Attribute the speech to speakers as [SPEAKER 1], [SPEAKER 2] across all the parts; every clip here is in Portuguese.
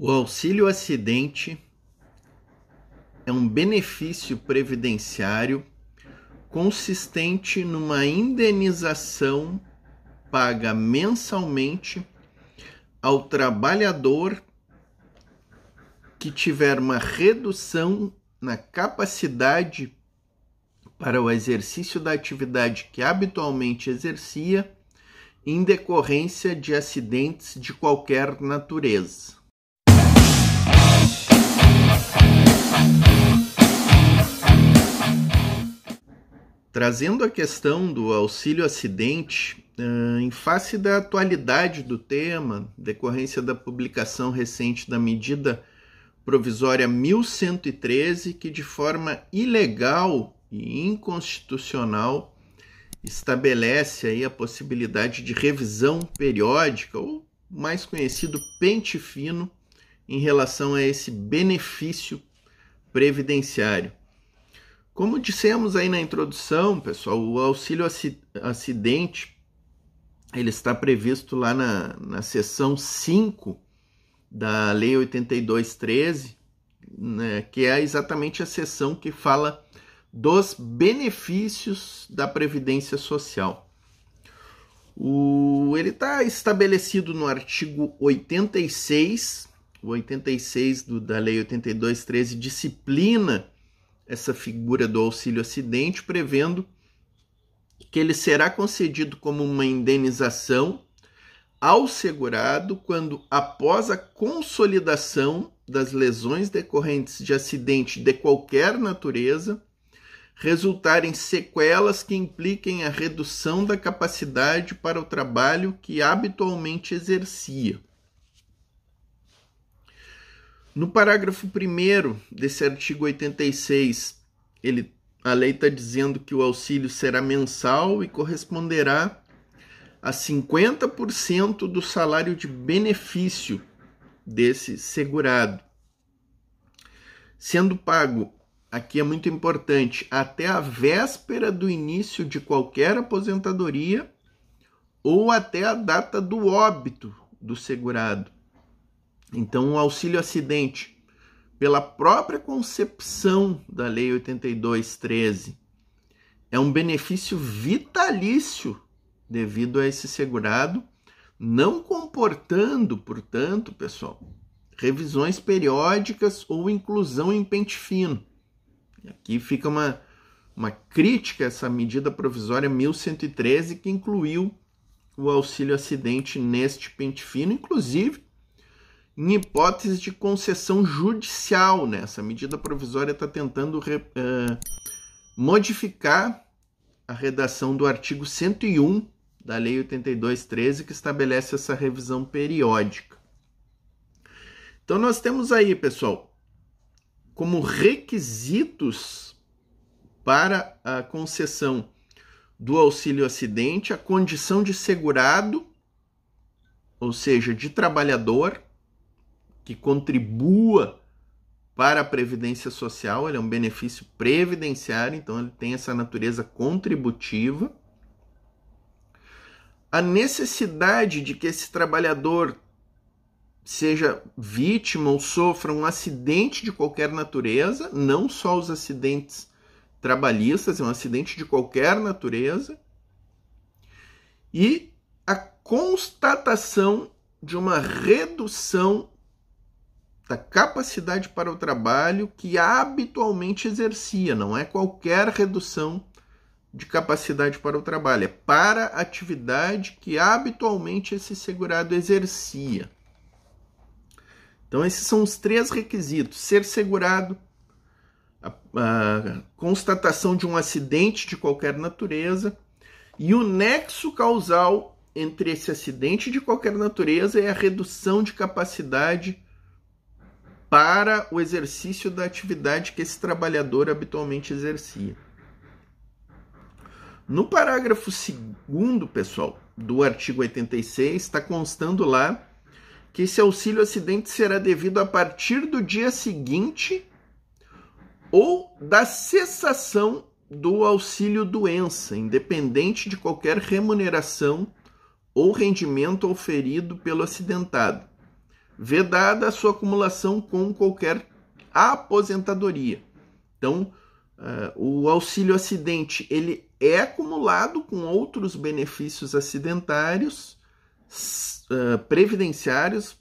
[SPEAKER 1] O auxílio acidente é um benefício previdenciário consistente numa indenização paga mensalmente ao trabalhador que tiver uma redução na capacidade para o exercício da atividade que habitualmente exercia em decorrência de acidentes de qualquer natureza. trazendo a questão do auxílio acidente, eh, em face da atualidade do tema, decorrência da publicação recente da medida provisória 1113, que de forma ilegal e inconstitucional estabelece aí a possibilidade de revisão periódica, ou mais conhecido pente fino, em relação a esse benefício previdenciário. Como dissemos aí na introdução, pessoal, o auxílio acidente ele está previsto lá na, na seção 5 da Lei 8213, né, que é exatamente a seção que fala dos benefícios da Previdência Social. O, ele está estabelecido no artigo 86, o 86 do, da Lei 8213 disciplina essa figura do auxílio acidente, prevendo que ele será concedido como uma indenização ao segurado quando, após a consolidação das lesões decorrentes de acidente de qualquer natureza, resultarem sequelas que impliquem a redução da capacidade para o trabalho que habitualmente exercia no parágrafo 1 desse artigo 86, ele, a lei está dizendo que o auxílio será mensal e corresponderá a 50% do salário de benefício desse segurado, sendo pago aqui é muito importante, até a véspera do início de qualquer aposentadoria ou até a data do óbito do segurado. Então, o auxílio acidente, pela própria concepção da Lei 8213, é um benefício vitalício devido a esse segurado, não comportando, portanto, pessoal, revisões periódicas ou inclusão em pente fino. Aqui fica uma, uma crítica a essa medida provisória 1113 que incluiu o auxílio acidente neste pente fino, inclusive em hipótese de concessão judicial. Né? Essa medida provisória está tentando re, uh, modificar a redação do artigo 101 da Lei 8213, que estabelece essa revisão periódica. Então, nós temos aí, pessoal, como requisitos para a concessão do auxílio acidente a condição de segurado, ou seja, de trabalhador, que contribua para a previdência social, ele é um benefício previdenciário, então ele tem essa natureza contributiva. A necessidade de que esse trabalhador seja vítima ou sofra um acidente de qualquer natureza, não só os acidentes trabalhistas, é um acidente de qualquer natureza. E a constatação de uma redução da capacidade para o trabalho que habitualmente exercia, não é qualquer redução de capacidade para o trabalho, é para a atividade que habitualmente esse segurado exercia. Então, esses são os três requisitos: ser segurado, a, a constatação de um acidente de qualquer natureza e o nexo causal entre esse acidente de qualquer natureza e a redução de capacidade para o exercício da atividade que esse trabalhador habitualmente exercia. No parágrafo segundo, pessoal, do artigo 86, está constando lá que esse auxílio acidente será devido a partir do dia seguinte ou da cessação do auxílio doença, independente de qualquer remuneração ou rendimento oferido pelo acidentado vedada a sua acumulação com qualquer aposentadoria. Então, uh, o auxílio acidente ele é acumulado com outros benefícios acidentários, uh, previdenciários,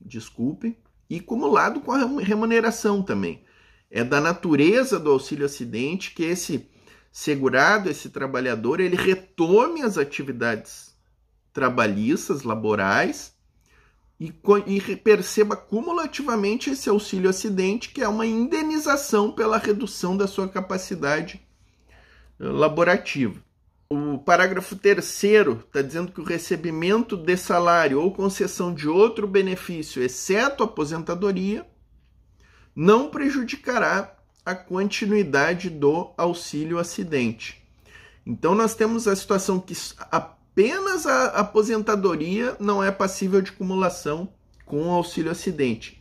[SPEAKER 1] desculpe, e acumulado com a remuneração também. É da natureza do auxílio acidente que esse segurado, esse trabalhador, ele retome as atividades trabalhistas, laborais, e, e perceba cumulativamente esse auxílio acidente, que é uma indenização pela redução da sua capacidade eh, laborativa. O parágrafo terceiro está dizendo que o recebimento de salário ou concessão de outro benefício, exceto aposentadoria, não prejudicará a continuidade do auxílio acidente. Então nós temos a situação que a apenas a aposentadoria não é passível de cumulação com o auxílio acidente.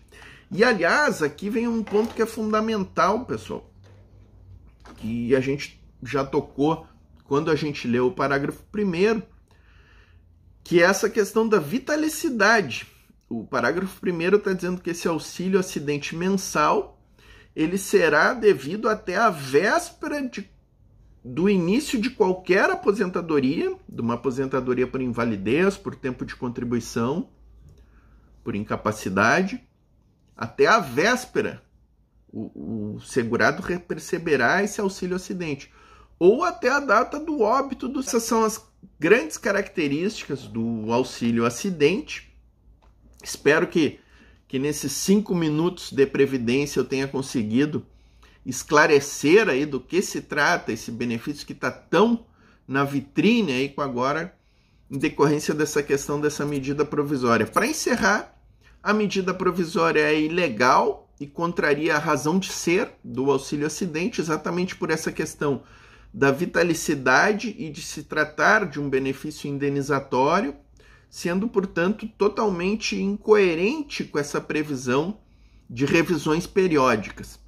[SPEAKER 1] E aliás, aqui vem um ponto que é fundamental, pessoal, que a gente já tocou quando a gente leu o parágrafo primeiro, que é essa questão da vitalicidade. O parágrafo primeiro está dizendo que esse auxílio acidente mensal ele será devido até a véspera de do início de qualquer aposentadoria, de uma aposentadoria por invalidez, por tempo de contribuição, por incapacidade, até a véspera, o, o segurado receberá esse auxílio acidente, ou até a data do óbito. Do... Essas são as grandes características do auxílio acidente. Espero que, que nesses cinco minutos de previdência eu tenha conseguido esclarecer aí do que se trata esse benefício que está tão na vitrine aí com agora em decorrência dessa questão dessa medida provisória. Para encerrar, a medida provisória é ilegal e contraria a razão de ser do auxílio acidente, exatamente por essa questão da vitalicidade e de se tratar de um benefício indenizatório, sendo, portanto, totalmente incoerente com essa previsão de revisões periódicas.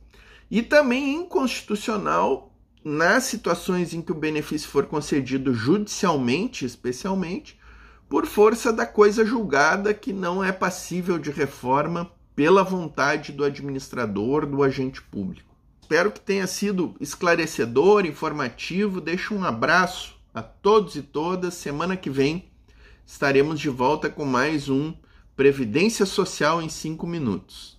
[SPEAKER 1] E também inconstitucional nas situações em que o benefício for concedido judicialmente, especialmente, por força da coisa julgada que não é passível de reforma pela vontade do administrador, do agente público. Espero que tenha sido esclarecedor, informativo. Deixo um abraço a todos e todas. Semana que vem estaremos de volta com mais um Previdência Social em 5 minutos.